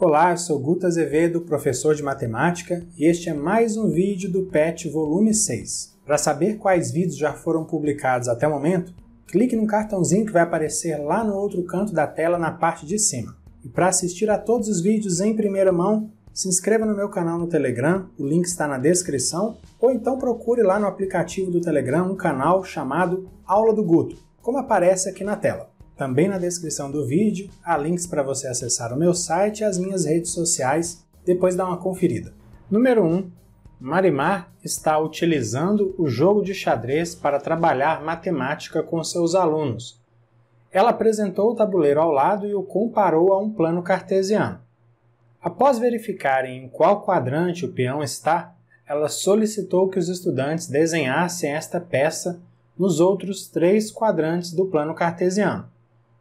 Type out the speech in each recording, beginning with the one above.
Olá, eu sou Guta Azevedo, professor de matemática, e este é mais um vídeo do PET Volume 6. Para saber quais vídeos já foram publicados até o momento, clique no cartãozinho que vai aparecer lá no outro canto da tela na parte de cima. E para assistir a todos os vídeos em primeira mão, se inscreva no meu canal no Telegram, o link está na descrição, ou então procure lá no aplicativo do Telegram um canal chamado Aula do Guto, como aparece aqui na tela. Também na descrição do vídeo há links para você acessar o meu site e as minhas redes sociais, depois dá uma conferida. Número 1. Marimar está utilizando o jogo de xadrez para trabalhar matemática com seus alunos. Ela apresentou o tabuleiro ao lado e o comparou a um plano cartesiano. Após verificarem em qual quadrante o peão está, ela solicitou que os estudantes desenhassem esta peça nos outros três quadrantes do plano cartesiano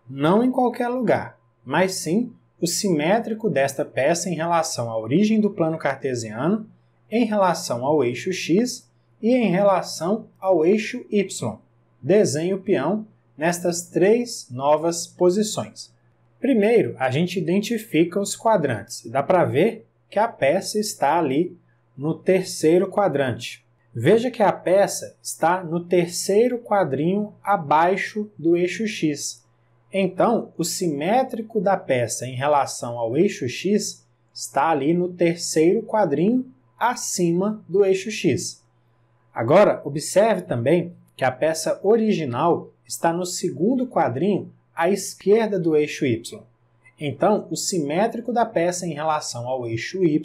não em qualquer lugar, mas sim o simétrico desta peça em relação à origem do plano cartesiano, em relação ao eixo x e em relação ao eixo y. Desenhe o peão nestas três novas posições. Primeiro, a gente identifica os quadrantes. Dá para ver que a peça está ali no terceiro quadrante. Veja que a peça está no terceiro quadrinho abaixo do eixo x. Então, o simétrico da peça em relação ao eixo x está ali no terceiro quadrinho acima do eixo x. Agora, observe também que a peça original está no segundo quadrinho à esquerda do eixo y. Então, o simétrico da peça em relação ao eixo y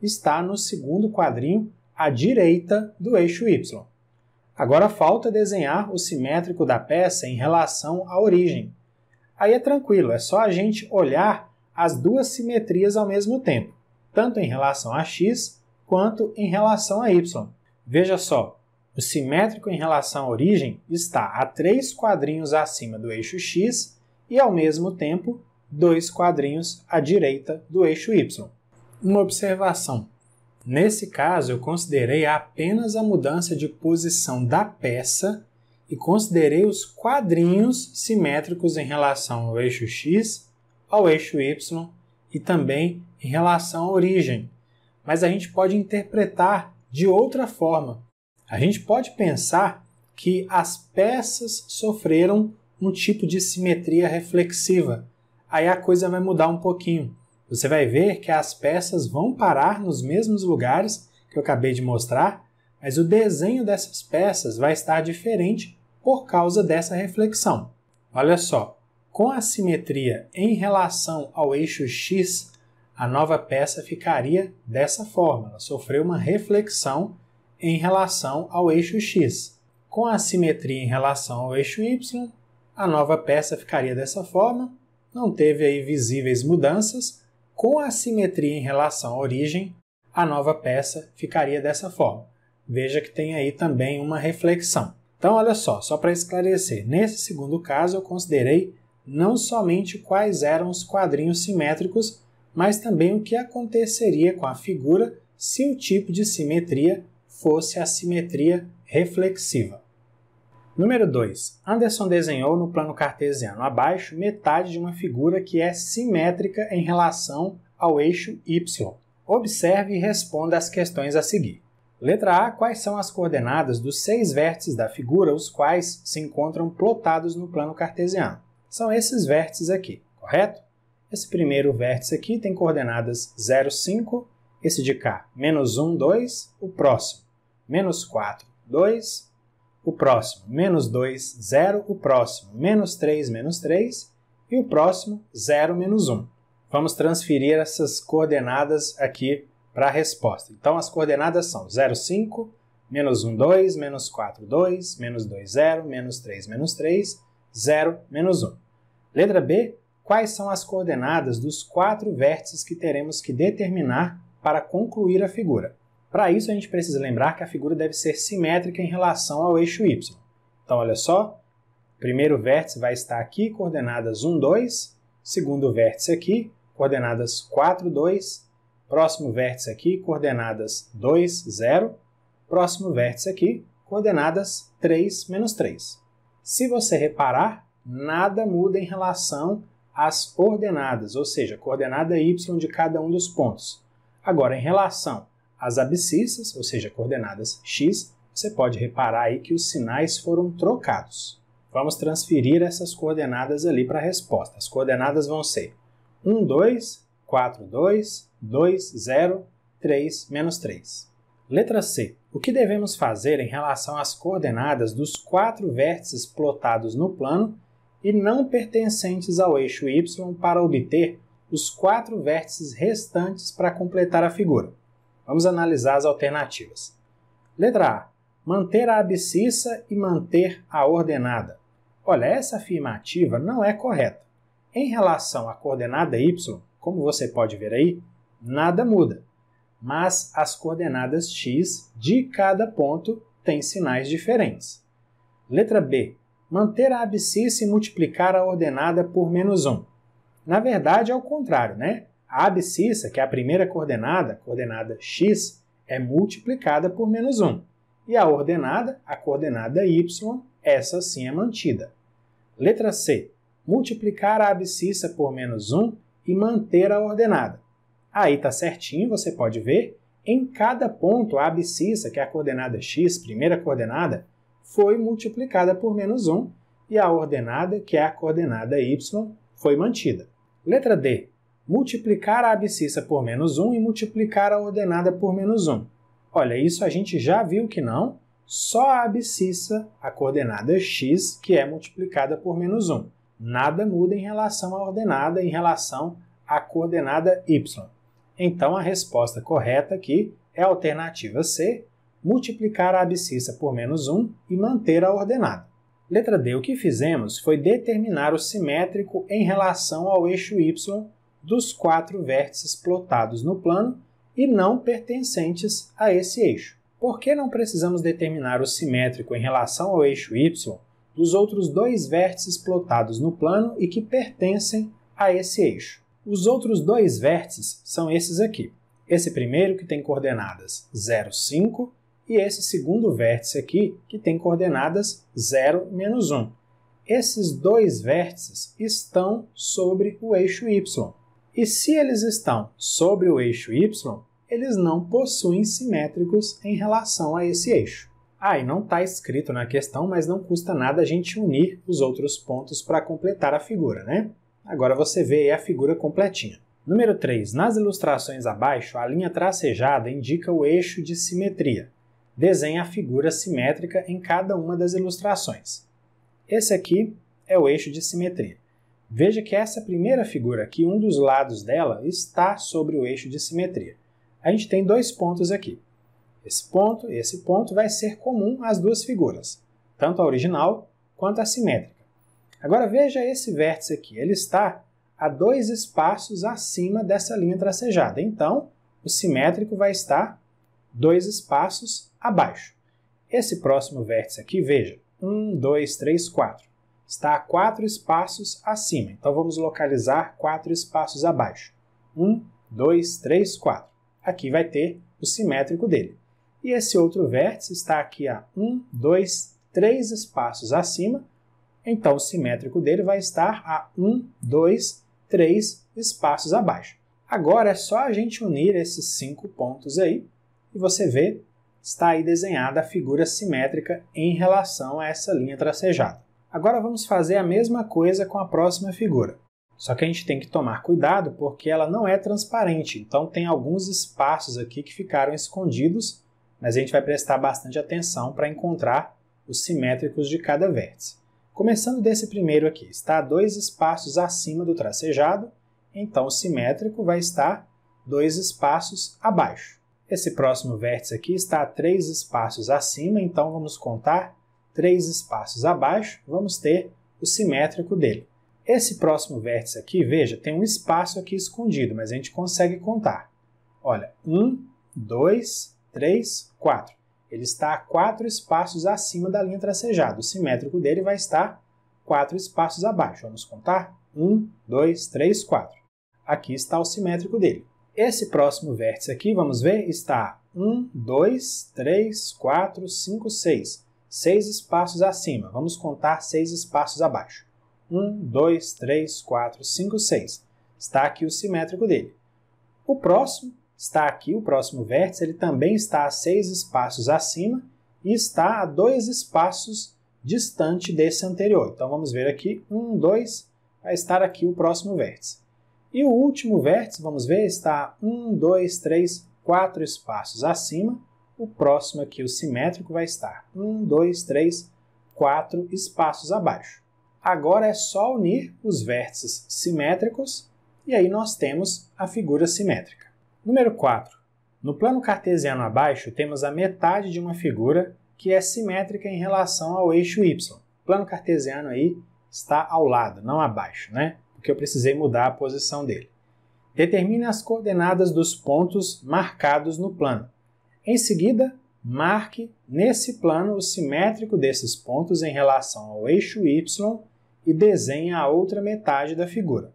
está no segundo quadrinho à direita do eixo y. Agora falta desenhar o simétrico da peça em relação à origem. Aí é tranquilo, é só a gente olhar as duas simetrias ao mesmo tempo, tanto em relação a x quanto em relação a y. Veja só, o simétrico em relação à origem está a três quadrinhos acima do eixo x e, ao mesmo tempo, dois quadrinhos à direita do eixo y. Uma observação. Nesse caso, eu considerei apenas a mudança de posição da peça e considerei os quadrinhos simétricos em relação ao eixo x, ao eixo y e também em relação à origem. Mas a gente pode interpretar de outra forma. A gente pode pensar que as peças sofreram um tipo de simetria reflexiva. Aí a coisa vai mudar um pouquinho. Você vai ver que as peças vão parar nos mesmos lugares que eu acabei de mostrar, mas o desenho dessas peças vai estar diferente por causa dessa reflexão. Olha só, com a simetria em relação ao eixo X, a nova peça ficaria dessa forma, ela sofreu uma reflexão em relação ao eixo X. Com a simetria em relação ao eixo Y, a nova peça ficaria dessa forma, não teve aí visíveis mudanças. Com a simetria em relação à origem, a nova peça ficaria dessa forma. Veja que tem aí também uma reflexão. Então, olha só, só para esclarecer, nesse segundo caso eu considerei não somente quais eram os quadrinhos simétricos, mas também o que aconteceria com a figura se o tipo de simetria fosse a simetria reflexiva. Número 2. Anderson desenhou no plano cartesiano abaixo metade de uma figura que é simétrica em relação ao eixo y. Observe e responda as questões a seguir. Letra A. Quais são as coordenadas dos seis vértices da figura, os quais se encontram plotados no plano cartesiano? São esses vértices aqui, correto? Esse primeiro vértice aqui tem coordenadas 0, 5, esse de cá, menos 1, 2, o próximo, menos 4, 2, o próximo, menos 2, 0, o próximo, menos 3, menos 3, e o próximo, 0, menos 1. Vamos transferir essas coordenadas aqui para a resposta. Então as coordenadas são 0,5, menos 12, menos 42, menos 20, menos 3, menos 3, 0, menos 1. Letra B, quais são as coordenadas dos quatro vértices que teremos que determinar para concluir a figura? Para isso, a gente precisa lembrar que a figura deve ser simétrica em relação ao eixo y. Então, olha só, primeiro vértice vai estar aqui, coordenadas 1, 2, segundo vértice aqui, coordenadas 4, 2, Próximo vértice aqui, coordenadas 2, 0. Próximo vértice aqui, coordenadas 3, menos 3. Se você reparar, nada muda em relação às coordenadas, ou seja, coordenada y de cada um dos pontos. Agora, em relação às abscissas, ou seja, coordenadas x, você pode reparar aí que os sinais foram trocados. Vamos transferir essas coordenadas ali para a resposta. As coordenadas vão ser 1, 2, 4, 2, 2, 0, 3, menos 3. Letra C. O que devemos fazer em relação às coordenadas dos quatro vértices plotados no plano e não pertencentes ao eixo y para obter os quatro vértices restantes para completar a figura? Vamos analisar as alternativas. Letra A. Manter a abscissa e manter a ordenada. Olha, essa afirmativa não é correta. Em relação à coordenada y, como você pode ver aí, nada muda, mas as coordenadas x de cada ponto têm sinais diferentes. Letra B. Manter a abscissa e multiplicar a ordenada por menos 1. Na verdade, é o contrário, né? A abscissa, que é a primeira coordenada, coordenada x, é multiplicada por menos 1. E a ordenada, a coordenada y, essa sim é mantida. Letra C. Multiplicar a abscissa por menos 1 e manter a ordenada. Aí tá certinho, você pode ver, em cada ponto a abscissa, que é a coordenada x, primeira coordenada, foi multiplicada por menos 1 e a ordenada, que é a coordenada y, foi mantida. Letra D. Multiplicar a abscissa por menos 1 e multiplicar a ordenada por menos 1. Olha, isso a gente já viu que não, só a abscissa, a coordenada x, que é multiplicada por menos 1. Nada muda em relação à ordenada, em relação à coordenada y. Então a resposta correta aqui é a alternativa C, multiplicar a abscissa por menos 1 e manter a ordenada. Letra D, o que fizemos foi determinar o simétrico em relação ao eixo y dos quatro vértices plotados no plano e não pertencentes a esse eixo. Por que não precisamos determinar o simétrico em relação ao eixo y dos outros dois vértices plotados no plano e que pertencem a esse eixo? Os outros dois vértices são esses aqui. Esse primeiro que tem coordenadas 0, 5 e esse segundo vértice aqui que tem coordenadas 0, menos 1. Esses dois vértices estão sobre o eixo y. E se eles estão sobre o eixo y, eles não possuem simétricos em relação a esse eixo. Ah, e não está escrito na questão, mas não custa nada a gente unir os outros pontos para completar a figura, né? Agora você vê a figura completinha. Número 3. Nas ilustrações abaixo, a linha tracejada indica o eixo de simetria. Desenhe a figura simétrica em cada uma das ilustrações. Esse aqui é o eixo de simetria. Veja que essa primeira figura aqui, um dos lados dela, está sobre o eixo de simetria. A gente tem dois pontos aqui. Esse ponto e esse ponto vai ser comum às duas figuras, tanto a original quanto a simétrica. Agora veja esse vértice aqui, ele está a dois espaços acima dessa linha tracejada. Então, o simétrico vai estar dois espaços abaixo. Esse próximo vértice aqui, veja, 1, 2, 3, 4. Está a quatro espaços acima. Então, vamos localizar quatro espaços abaixo. 1, 2, 3, 4. Aqui vai ter o simétrico dele. E esse outro vértice está aqui a 1, 2, 3 espaços acima então o simétrico dele vai estar a 1, 2, 3 espaços abaixo. Agora é só a gente unir esses cinco pontos aí e você vê, está aí desenhada a figura simétrica em relação a essa linha tracejada. Agora vamos fazer a mesma coisa com a próxima figura. Só que a gente tem que tomar cuidado porque ela não é transparente, então tem alguns espaços aqui que ficaram escondidos, mas a gente vai prestar bastante atenção para encontrar os simétricos de cada vértice. Começando desse primeiro aqui, está dois espaços acima do tracejado, então o simétrico vai estar dois espaços abaixo. Esse próximo vértice aqui está três espaços acima, então vamos contar três espaços abaixo, vamos ter o simétrico dele. Esse próximo vértice aqui, veja, tem um espaço aqui escondido, mas a gente consegue contar. Olha, um, dois, três, quatro ele está a quatro espaços acima da linha tracejada. O simétrico dele vai estar quatro espaços abaixo. Vamos contar? Um, dois, três, quatro. Aqui está o simétrico dele. Esse próximo vértice aqui, vamos ver, está 1, 2, 3, 4, 5, 6. Seis espaços acima. Vamos contar seis espaços abaixo. 1, 2, 3, 4, 5, 6. Está aqui o simétrico dele. O próximo está aqui o próximo vértice, ele também está a seis espaços acima e está a dois espaços distante desse anterior. Então vamos ver aqui, um, dois, vai estar aqui o próximo vértice. E o último vértice, vamos ver, está um, dois, três, quatro espaços acima. O próximo aqui, o simétrico, vai estar um, dois, três, quatro espaços abaixo. Agora é só unir os vértices simétricos e aí nós temos a figura simétrica. Número 4. No plano cartesiano abaixo, temos a metade de uma figura que é simétrica em relação ao eixo y. O plano cartesiano aí está ao lado, não abaixo, né? Porque eu precisei mudar a posição dele. Determine as coordenadas dos pontos marcados no plano. Em seguida, marque nesse plano o simétrico desses pontos em relação ao eixo y e desenhe a outra metade da figura.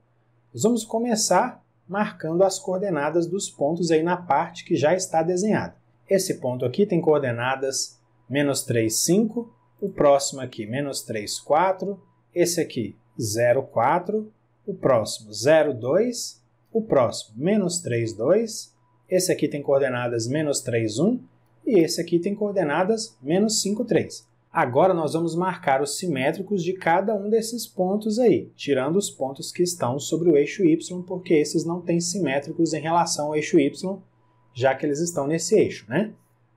Nós vamos começar marcando as coordenadas dos pontos aí na parte que já está desenhada. Esse ponto aqui tem coordenadas menos 3, 5, o próximo aqui menos 3, 4, esse aqui 0, 4, o próximo 0, 2, o próximo menos 3, 2, esse aqui tem coordenadas menos 3, 1 e esse aqui tem coordenadas menos 5, 3. Agora nós vamos marcar os simétricos de cada um desses pontos aí, tirando os pontos que estão sobre o eixo y, porque esses não têm simétricos em relação ao eixo y, já que eles estão nesse eixo, né?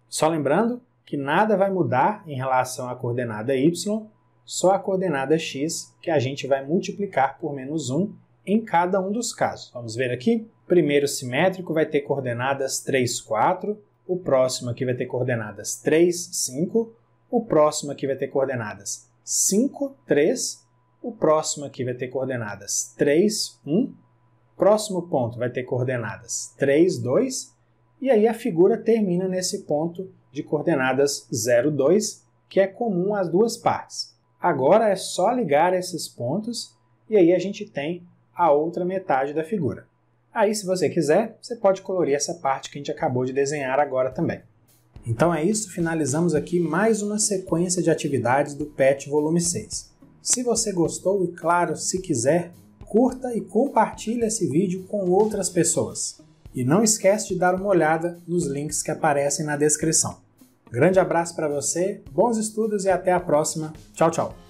Só lembrando que nada vai mudar em relação à coordenada y, só a coordenada x, que a gente vai multiplicar por menos 1 em cada um dos casos. Vamos ver aqui? Primeiro simétrico vai ter coordenadas 3, 4, o próximo aqui vai ter coordenadas 3, 5, o próximo aqui vai ter coordenadas 5, 3, o próximo aqui vai ter coordenadas 3, 1, próximo ponto vai ter coordenadas 3, 2, e aí a figura termina nesse ponto de coordenadas 0, 2, que é comum às duas partes. Agora é só ligar esses pontos e aí a gente tem a outra metade da figura. Aí, se você quiser, você pode colorir essa parte que a gente acabou de desenhar agora também. Então é isso, finalizamos aqui mais uma sequência de atividades do PET Volume 6. Se você gostou e, claro, se quiser, curta e compartilhe esse vídeo com outras pessoas. E não esquece de dar uma olhada nos links que aparecem na descrição. Grande abraço para você, bons estudos e até a próxima. Tchau, tchau!